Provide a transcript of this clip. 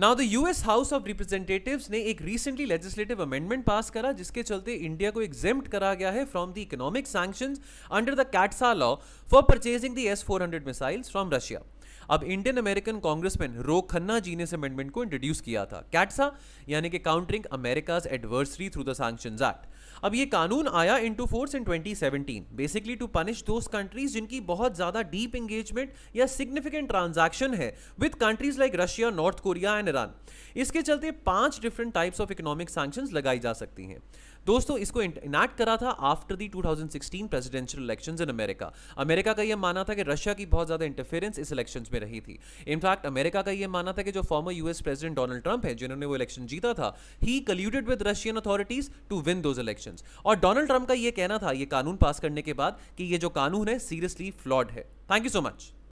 now the US House of Representatives ने एक recently legislative amendment पास करा जिसके चलते इंडिया को एग्जेम्प्ट करा गया है from the economic sanction under the CAATSA law for purchasing the S hundred missiles from Russia अब Indian American congressman Ro Khanna ji ने इस अमेंडमेंट को इंट्रोड्यूस किया था कैटसा यानी कि countering America's adversary through the sanction act अब ये कानून आया into force in 2017 basically to punish those countries जिनकी बहुत ज्यादा डीप एंगेजमेंट या सिग्निफिकेंट ट्रांजैक्शन है with countries like Russia North Korea and Iran इसके चलते पांच different types of economic sanction लगाई जा सकती हैं दोस्तों इसको इनैक्ट करा था after the 2016 presidential elections in America America का यह माना था कि रशिया की बहुत ज्यादा इंटरफेरेंस इस इलेक्शन इलेक्शन में रही थी इनफैक्ट अमेरिका का यह मानना था कि जो former US president Donald Trump है जिन्होंने वो इलेक्शन जीता था ही colluded with Russian authorities to win those election और डोनाल्ड ट्रंप का यह कहना था यह कानून पास करने के बाद कि यह जो कानून है सीरियसली फ्लॉड है थैंक यू सो मच